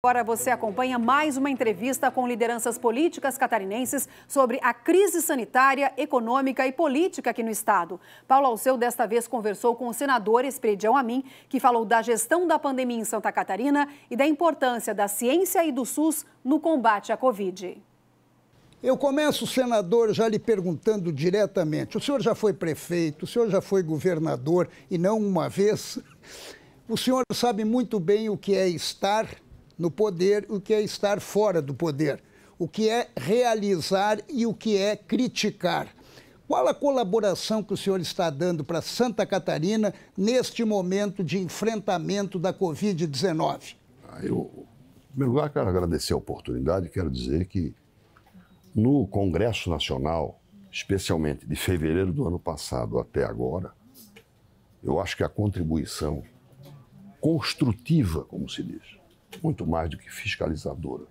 Agora você acompanha mais uma entrevista com lideranças políticas catarinenses sobre a crise sanitária, econômica e política aqui no estado. Paulo Alceu desta vez conversou com o senador Esperidião Amin, que falou da gestão da pandemia em Santa Catarina e da importância da ciência e do SUS no combate à Covid. Eu começo, senador, já lhe perguntando diretamente. O senhor já foi prefeito, o senhor já foi governador e não uma vez. O senhor sabe muito bem o que é estar no poder, o que é estar fora do poder, o que é realizar e o que é criticar. Qual a colaboração que o senhor está dando para Santa Catarina neste momento de enfrentamento da Covid-19? Ah, eu, em primeiro lugar, quero agradecer a oportunidade. Quero dizer que no Congresso Nacional, especialmente de fevereiro do ano passado até agora, eu acho que a contribuição construtiva, como se diz, muito mais do que fiscalizadora,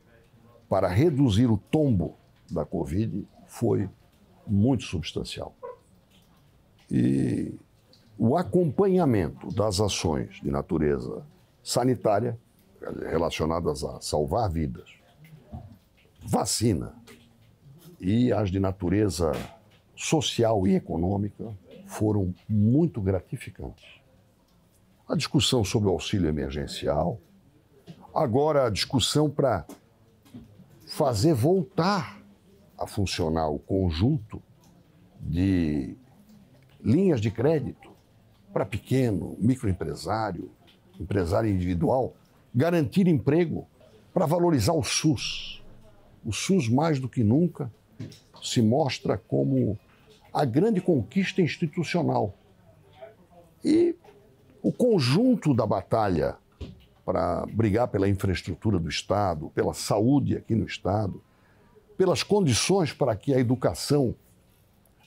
para reduzir o tombo da Covid foi muito substancial. E o acompanhamento das ações de natureza sanitária relacionadas a salvar vidas, vacina e as de natureza social e econômica foram muito gratificantes. A discussão sobre o auxílio emergencial, Agora a discussão para fazer voltar a funcionar o conjunto de linhas de crédito para pequeno, microempresário, empresário individual, garantir emprego para valorizar o SUS. O SUS, mais do que nunca, se mostra como a grande conquista institucional. E o conjunto da batalha para brigar pela infraestrutura do Estado, pela saúde aqui no Estado, pelas condições para que a educação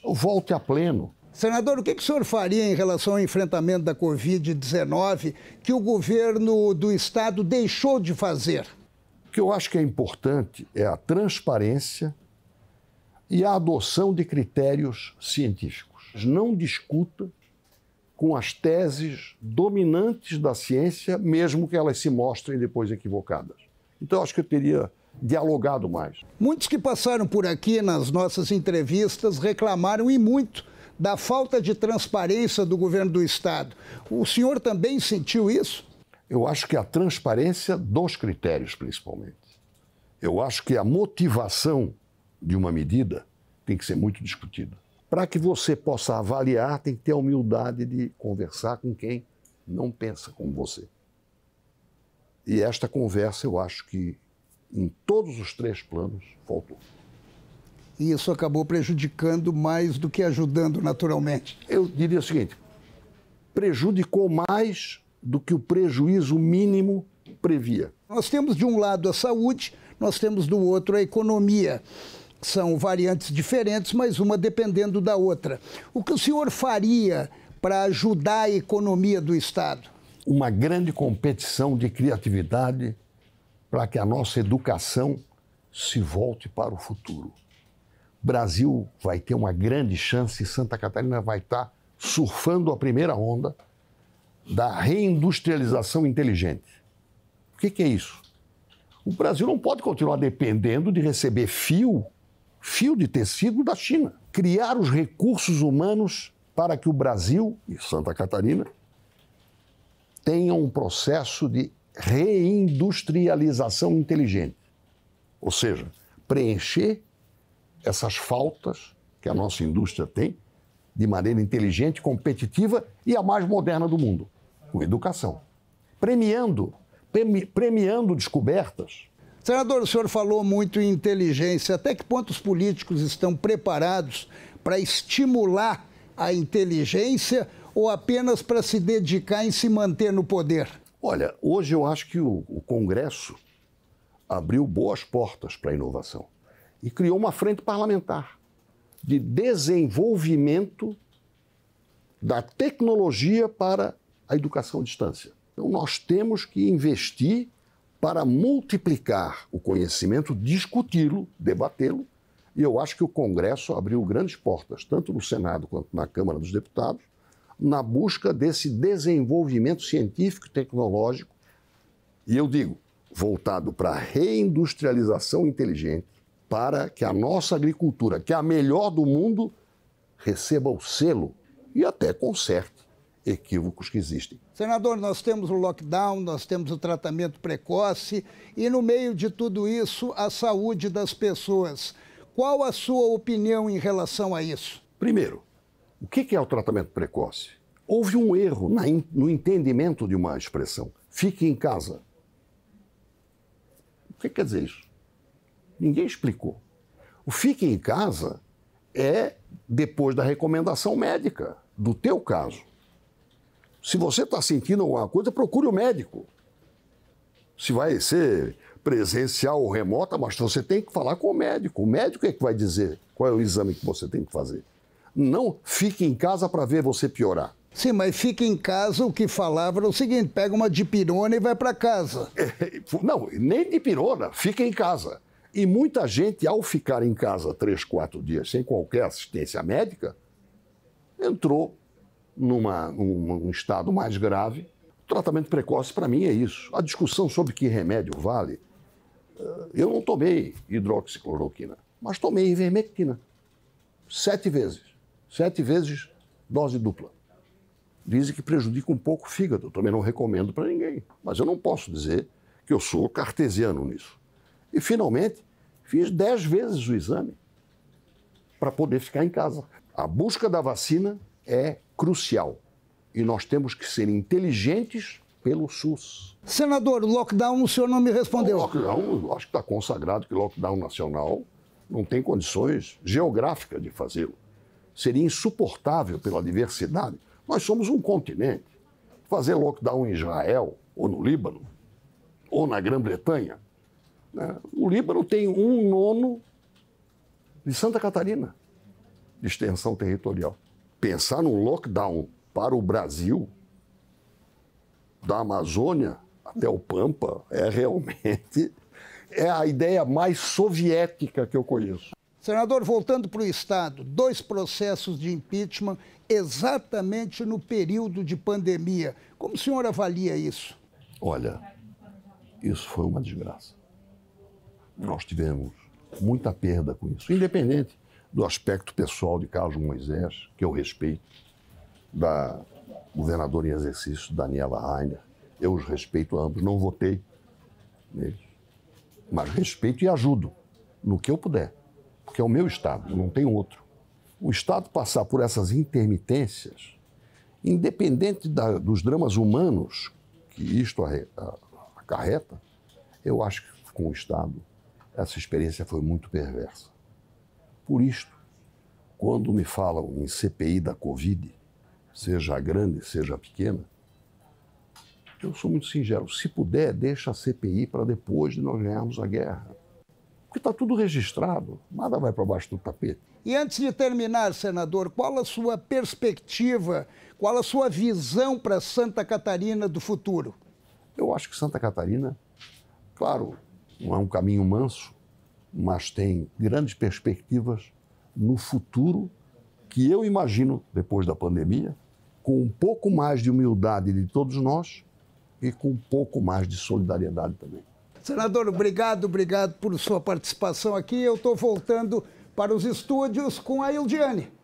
volte a pleno. Senador, o que, que o senhor faria em relação ao enfrentamento da Covid-19 que o governo do Estado deixou de fazer? O que eu acho que é importante é a transparência e a adoção de critérios científicos. Não discuta com as teses dominantes da ciência, mesmo que elas se mostrem depois equivocadas. Então, acho que eu teria dialogado mais. Muitos que passaram por aqui nas nossas entrevistas reclamaram e muito da falta de transparência do governo do Estado. O senhor também sentiu isso? Eu acho que a transparência dos critérios, principalmente. Eu acho que a motivação de uma medida tem que ser muito discutida. Para que você possa avaliar, tem que ter a humildade de conversar com quem não pensa como você. E esta conversa, eu acho que em todos os três planos faltou. E isso acabou prejudicando mais do que ajudando naturalmente. Eu diria o seguinte: prejudicou mais do que o prejuízo mínimo previa. Nós temos de um lado a saúde, nós temos do outro a economia. São variantes diferentes, mas uma dependendo da outra. O que o senhor faria para ajudar a economia do Estado? Uma grande competição de criatividade para que a nossa educação se volte para o futuro. Brasil vai ter uma grande chance, e Santa Catarina vai estar surfando a primeira onda da reindustrialização inteligente. O que é isso? O Brasil não pode continuar dependendo de receber fio fio de tecido da China. Criar os recursos humanos para que o Brasil e Santa Catarina tenham um processo de reindustrialização inteligente. Ou seja, preencher essas faltas que a nossa indústria tem de maneira inteligente, competitiva e a mais moderna do mundo, com educação. Premiando, premi, premiando descobertas Senador, o senhor falou muito em inteligência. Até que ponto os políticos estão preparados para estimular a inteligência ou apenas para se dedicar em se manter no poder? Olha, hoje eu acho que o, o Congresso abriu boas portas para a inovação e criou uma frente parlamentar de desenvolvimento da tecnologia para a educação à distância. Então, nós temos que investir para multiplicar o conhecimento, discuti-lo, debatê-lo. E eu acho que o Congresso abriu grandes portas, tanto no Senado quanto na Câmara dos Deputados, na busca desse desenvolvimento científico e tecnológico. E eu digo, voltado para a reindustrialização inteligente, para que a nossa agricultura, que é a melhor do mundo, receba o selo e até conserte equívocos que existem. Senador, nós temos o lockdown, nós temos o tratamento precoce e, no meio de tudo isso, a saúde das pessoas. Qual a sua opinião em relação a isso? Primeiro, o que é o tratamento precoce? Houve um erro no entendimento de uma expressão. Fique em casa. O que quer dizer isso? Ninguém explicou. O fique em casa é depois da recomendação médica, do teu caso. Se você está sentindo alguma coisa, procure o um médico. Se vai ser presencial ou remota, mas você tem que falar com o médico. O médico é que vai dizer qual é o exame que você tem que fazer. Não fique em casa para ver você piorar. Sim, mas fique em casa, o que falava era é o seguinte, pega uma dipirona e vai para casa. É, não, nem dipirona, fica em casa. E muita gente, ao ficar em casa três, quatro dias sem qualquer assistência médica, entrou numa, um, estado mais grave. O tratamento precoce, para mim, é isso. A discussão sobre que remédio vale, eh, eu não tomei hidroxicloroquina, mas tomei ivermectina. Sete vezes. Sete vezes dose dupla. Dizem que prejudica um pouco o fígado. Eu também não recomendo para ninguém. Mas eu não posso dizer que eu sou cartesiano nisso. E, finalmente, fiz dez vezes o exame para poder ficar em casa. A busca da vacina é crucial e nós temos que ser inteligentes pelo SUS. Senador, lockdown o senhor não me respondeu. O lockdown, acho que está consagrado que lockdown nacional não tem condições geográficas de fazê-lo. Seria insuportável pela diversidade. Nós somos um continente. Fazer lockdown em Israel, ou no Líbano, ou na Grã-Bretanha. Né? O Líbano tem um nono de Santa Catarina de extensão territorial pensar num lockdown para o Brasil, da Amazônia até o Pampa, é realmente é a ideia mais soviética que eu conheço. Senador, voltando para o Estado, dois processos de impeachment exatamente no período de pandemia. Como o senhor avalia isso? Olha, isso foi uma desgraça. Nós tivemos muita perda com isso, independente do aspecto pessoal de Carlos Moisés, que eu respeito, da governadora em exercício, Daniela Rainer. Eu os respeito ambos, não votei neles, mas respeito e ajudo no que eu puder, porque é o meu Estado, não tem outro. O Estado passar por essas intermitências, independente da, dos dramas humanos que isto acarreta, eu acho que com o Estado essa experiência foi muito perversa. Por isto, quando me falam em CPI da Covid, seja grande, seja pequena, eu sou muito singelo. Se puder, deixa a CPI para depois de nós ganharmos a guerra. Porque está tudo registrado, nada vai para baixo do tapete. E antes de terminar, senador, qual a sua perspectiva, qual a sua visão para Santa Catarina do futuro? Eu acho que Santa Catarina, claro, não é um caminho manso, mas tem grandes perspectivas no futuro que eu imagino, depois da pandemia, com um pouco mais de humildade de todos nós e com um pouco mais de solidariedade também. Senador, obrigado, obrigado por sua participação aqui. Eu estou voltando para os estúdios com a Ildiane.